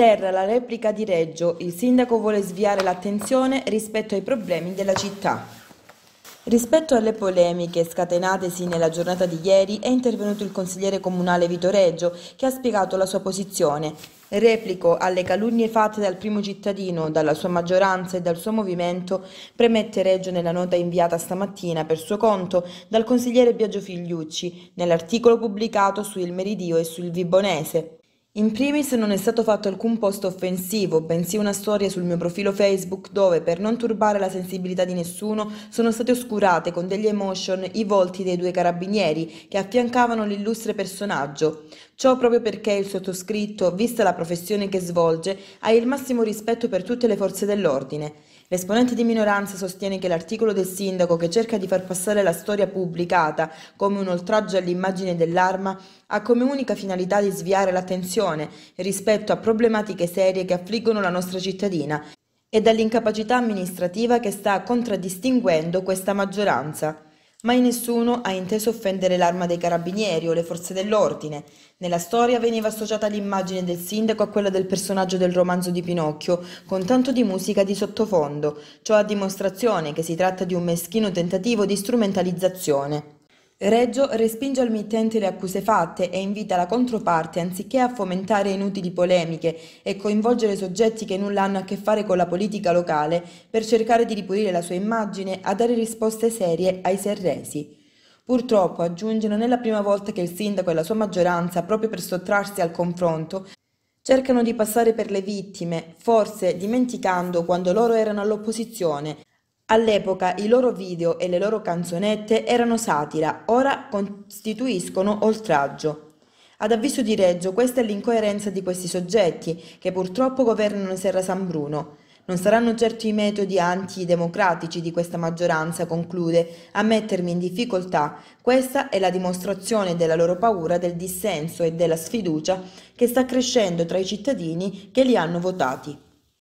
Serra la replica di Reggio, il sindaco vuole sviare l'attenzione rispetto ai problemi della città. Rispetto alle polemiche scatenatesi nella giornata di ieri è intervenuto il consigliere comunale Vito Reggio che ha spiegato la sua posizione. Replico alle calunnie fatte dal primo cittadino, dalla sua maggioranza e dal suo movimento, premette Reggio nella nota inviata stamattina per suo conto dal consigliere Biagio Figliucci nell'articolo pubblicato su Il Meridio e sul Vibonese. In primis non è stato fatto alcun post offensivo, bensì una storia sul mio profilo Facebook dove, per non turbare la sensibilità di nessuno, sono state oscurate con degli emotion i volti dei due carabinieri che affiancavano l'illustre personaggio. Ciò proprio perché il sottoscritto, vista la professione che svolge, ha il massimo rispetto per tutte le forze dell'ordine L'esponente di minoranza sostiene che l'articolo del sindaco che cerca di far passare la storia pubblicata come un oltraggio all'immagine dell'arma ha come unica finalità di sviare l'attenzione rispetto a problematiche serie che affliggono la nostra cittadina e dall'incapacità amministrativa che sta contraddistinguendo questa maggioranza. Mai nessuno ha inteso offendere l'arma dei carabinieri o le forze dell'ordine. Nella storia veniva associata l'immagine del sindaco a quella del personaggio del romanzo di Pinocchio, con tanto di musica di sottofondo, ciò a dimostrazione che si tratta di un meschino tentativo di strumentalizzazione. Reggio respinge al mittente le accuse fatte e invita la controparte, anziché a fomentare inutili polemiche e coinvolgere soggetti che nulla hanno a che fare con la politica locale, per cercare di ripulire la sua immagine, a dare risposte serie ai serresi. Purtroppo, aggiunge, non è la prima volta che il sindaco e la sua maggioranza, proprio per sottrarsi al confronto, cercano di passare per le vittime, forse dimenticando quando loro erano all'opposizione All'epoca i loro video e le loro canzonette erano satira, ora costituiscono oltraggio. Ad avviso di Reggio, questa è l'incoerenza di questi soggetti che purtroppo governano Serra San Bruno. Non saranno certo i metodi antidemocratici di questa maggioranza, conclude, a mettermi in difficoltà. Questa è la dimostrazione della loro paura del dissenso e della sfiducia che sta crescendo tra i cittadini che li hanno votati.